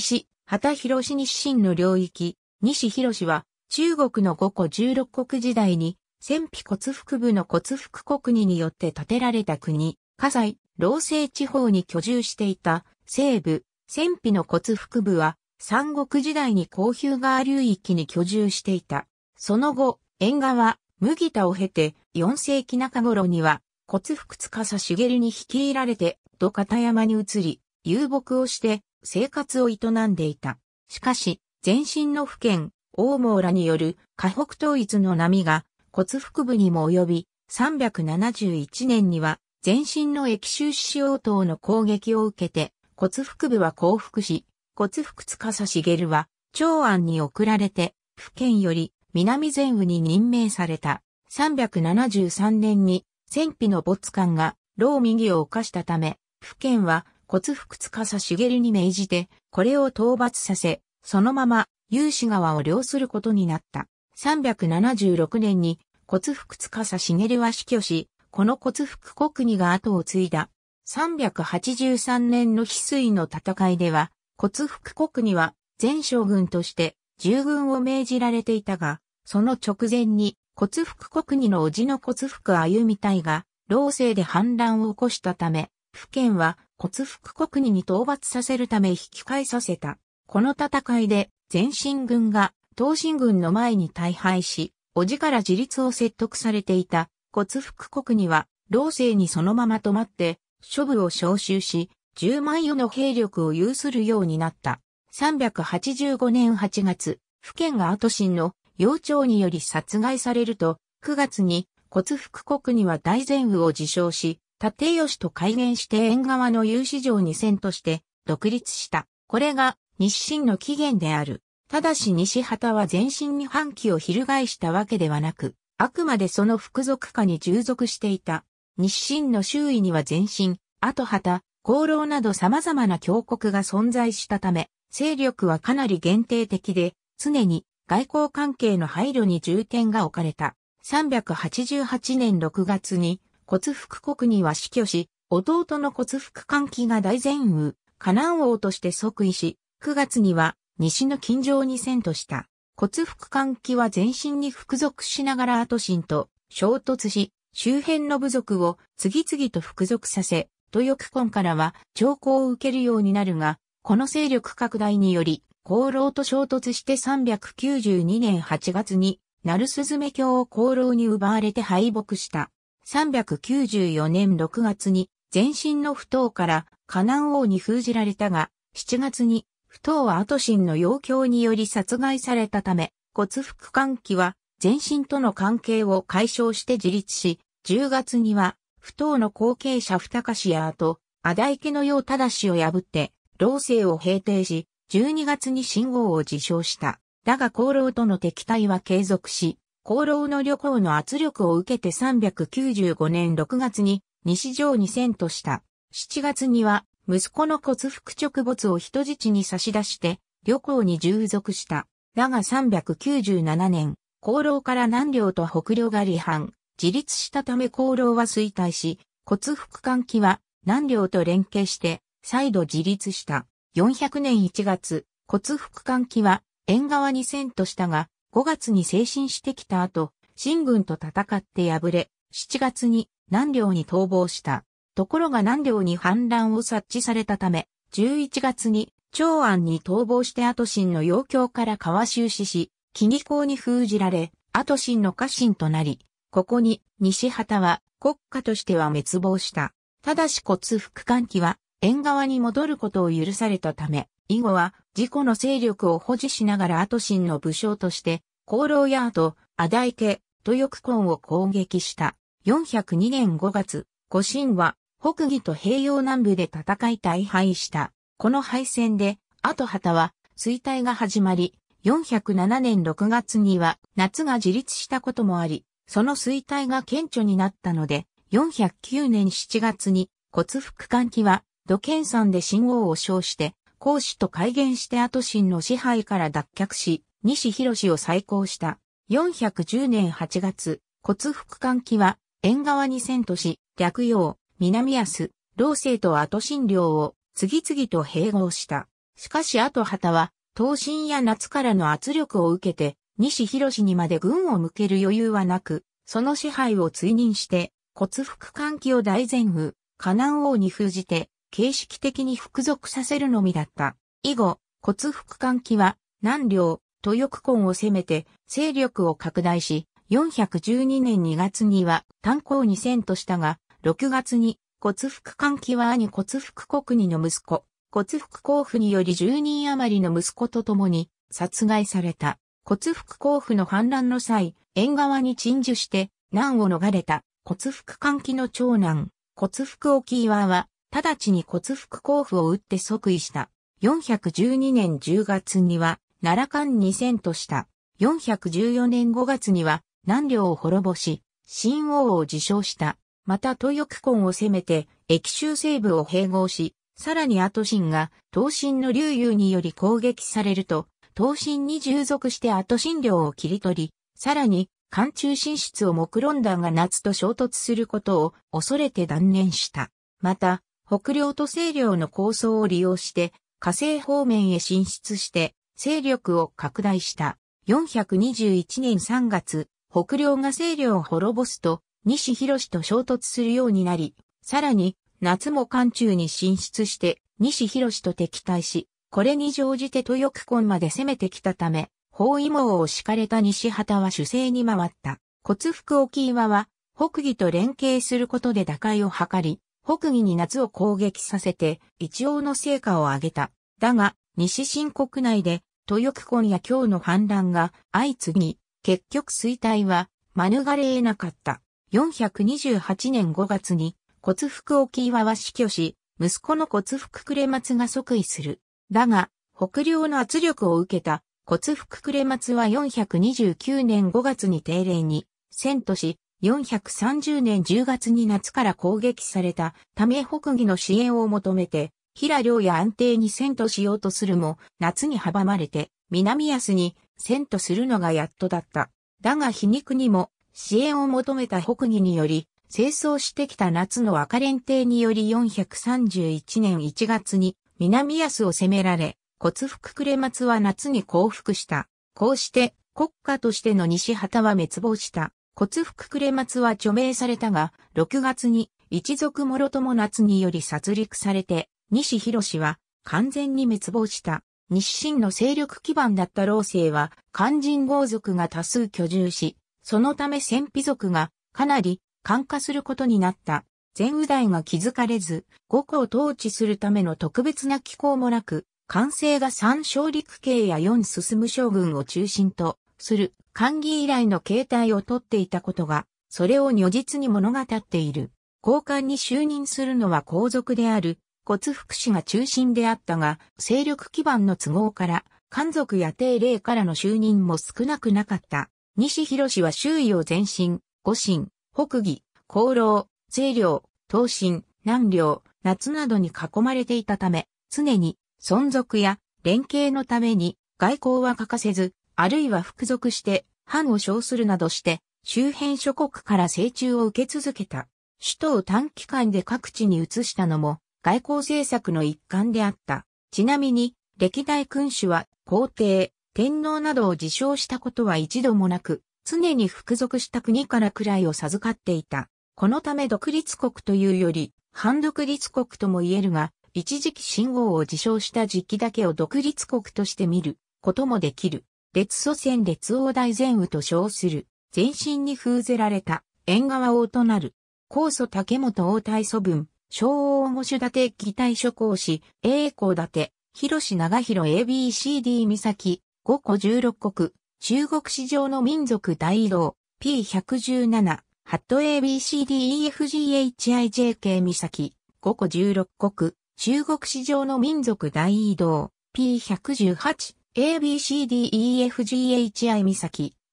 西、畑広市西身の領域、西広は、中国の五個十六国時代に、戦費骨腹部の骨腹国によって建てられた国、火災、老政地方に居住していた、西部、戦費の骨腹部は、三国時代に高級川流域に居住していた。その後、縁側、麦田を経て、4世紀中頃には、骨腹司茂に率いられて、土方山に移り、遊牧をして、生活を営んでいた。しかし、前身の府県、大網らによる河北統一の波が骨腹部にも及び、371年には前身の液州市応答の攻撃を受けて、骨腹部は降伏し、骨腹司茂は長安に送られて、府県より南前部に任命された。373年に戦費の没官が老右を犯したため、府県は骨福司茂に命じて、これを討伐させ、そのまま、有志川を領することになった。376年に、骨福司茂は死去し、この骨福国にが後を継いだ。383年の翡翠の戦いでは、骨福国には前将軍として従軍を命じられていたが、その直前に骨福国にの叔父の骨福歩みたいが、老政で反乱を起こしたため、府県は骨腹国に討伐させるため引き返させた。この戦いで前進軍が東進軍の前に大敗し、叔父から自立を説得されていた骨腹国には、老政にそのまま止まって、諸部を召集し、十万余の兵力を有するようになった。385年8月、府県が後進の幼鳥により殺害されると、9月に骨腹国には大前雨を自称し、立吉と改元して縁側の有志城に遷として独立した。これが日清の起源である。ただし西旗は全身に反旗を翻したわけではなく、あくまでその服属下に従属していた。日清の周囲には前身、後旗、功労など様々な峡谷が存在したため、勢力はかなり限定的で、常に外交関係の配慮に重点が置かれた。388年6月に骨福国には死去し、弟の骨福歓喜が大前雨、河南王として即位し、9月には西の近城に遷都した。骨福歓喜は全身に服属しながら後進と衝突し、周辺の部族を次々と服属させ、豊久根からは兆候を受けるようになるが、この勢力拡大により、功労と衝突して392年8月に、鳴鈴目教を功労に奪われて敗北した。394年6月に前身の不当から河南王に封じられたが、7月に不当は後心の要求により殺害されたため、骨腹関係は前身との関係を解消して自立し、10月には不当の後継者二かしやと、あだいけのようただしを破って、老政を平定し、12月に信号を自称した。だが功労との敵対は継続し、功労の旅行の圧力を受けて395年6月に西城に遷都した。7月には息子の骨腹直没を人質に差し出して旅行に従属した。だが397年、功労から南領と北領が離反、自立したため功労は衰退し、骨腹換気は南領と連携して再度自立した。400年1月、骨腹換気は縁側に遷都したが、5月に精神してきた後、新軍と戦って敗れ、7月に南梁に逃亡した。ところが南梁に反乱を察知されたため、11月に長安に逃亡して後秦の要求から川収支し、紀義公に封じられ、後秦の家臣となり、ここに西畑は国家としては滅亡した。ただし骨腹関機は縁側に戻ることを許されたため、以後は自己の勢力を保持しながらアトシンの武将として、功労や後、とアダイケ、トヨを攻撃した。402年5月、五神は北義と平洋南部で戦い大敗した。この敗戦で、後旗は衰退が始まり、407年6月には夏が自立したこともあり、その衰退が顕著になったので、409年7月に骨腹換気は土建山で新王を称して孔子と改元して後進の支配から脱却し、西広氏を再興した。410年8月、骨腹換気は、縁側に遷都し、略用、南安、老政と後進領を次々と併合した。しかし後旗は、東進や夏からの圧力を受けて、西広氏にまで軍を向ける余裕はなく、その支配を追認して、骨腹換気を大前夫、河南王に封じて、形式的に服属させるのみだった。以後、骨腹換気は、南領、豊久根を攻めて、勢力を拡大し、412年2月には炭鉱に遷としたが、6月に骨腹換気は兄骨腹国の息子、骨腹甲府により10人余りの息子と共に殺害された。骨腹甲府の反乱の際、縁側に鎮守して難を逃れた骨腹換気の長男、骨腹沖岩は直ちに骨腹交付を打って即位した。412年10月には、奈良間二千とした。414年5月には、南領を滅ぼし、新王を自称した。また豊久根を攻めて、駅州西部を併合し、さらに後進が、東進の流遊により攻撃されると、東進に従属して後進領を切り取り、さらに、関中進出を目論んだが夏と衝突することを恐れて断念した。また、北領と西領の構想を利用して、火星方面へ進出して、勢力を拡大した。421年3月、北領が西領を滅ぼすと、西広と衝突するようになり、さらに、夏も寒中に進出して、西広と敵対し、これに乗じて豊久根まで攻めてきたため、包囲網を敷かれた西畑は守勢に回った。骨福沖岩は、北義と連携することで打開を図り、北魏に夏を攻撃させて一応の成果を上げた。だが、西新国内で、豊久根や京の反乱が相次ぎ、結局衰退は免れ得なかった。428年5月に、骨福沖岩は死去し、息子の骨福暮松が即位する。だが、北領の圧力を受けた骨福暮松は429年5月に定例に、遷都し、430年10月に夏から攻撃されたため北義の支援を求めて、平良や安定に戦闘しようとするも、夏に阻まれて、南安に戦闘するのがやっとだった。だが皮肉にも、支援を求めた北義により、清掃してきた夏の赤連帝により431年1月に南安を攻められ、骨福暮松は夏に降伏した。こうして、国家としての西旗は滅亡した。骨福暮松は除名されたが、6月に一族諸友夏により殺戮されて、西博は完全に滅亡した。日清の勢力基盤だった老生は、漢人豪族が多数居住し、そのため戦費族がかなり感化することになった。前右大が気づかれず、五個を統治するための特別な機構もなく、完成が三勝陸系や四進む将軍を中心とする管議依頼の形態をとっていたことが、それを如実に物語っている。交換に就任するのは皇族である、骨福祉が中心であったが、勢力基盤の都合から、漢族や定例からの就任も少なくなかった。西広氏は周囲を前進、五神、北義、功労、税涼、東進、南陵、夏などに囲まれていたため、常に存続や連携のために外交は欠かせず、あるいは服属して藩を称するなどして、周辺諸国から成虫を受け続けた。首都を短期間で各地に移したのも外交政策の一環であった。ちなみに、歴代君主は皇帝、天皇などを自称したことは一度もなく、常に服属した国から位を授かっていた。このため独立国というより、反独立国とも言えるが、一時期信号を自称した時期だけを独立国として見ることもできる。列祖先列王大前雨と称する、全身に封ぜられた、縁側王となる、高祖竹本王大祖文、昭王御守立て議体諸公子、栄光立て、広志長広 ABCD 岬、五個十六国、中国史上の民族大移動、P117、ハット ABCDEFGHIJK 岬、五個十六国、中国史上の民族大移動、P118、ABCDEFGHI 岬、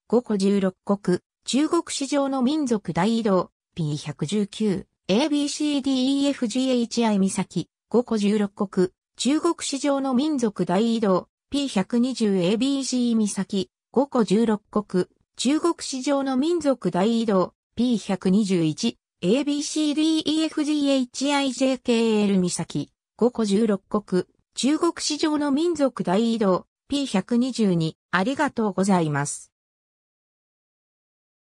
5個16国、中国史上の民族大移動、P119、ABCDEFGHI 岬、5個16国、中国史上の民族大移動、P120ABC 岬、5個16国、中国史上の民族大移動、P121、ABCDEFGHIJKL 岬、5個16国、中国史上の民族大移動、P122 ありがとうございます。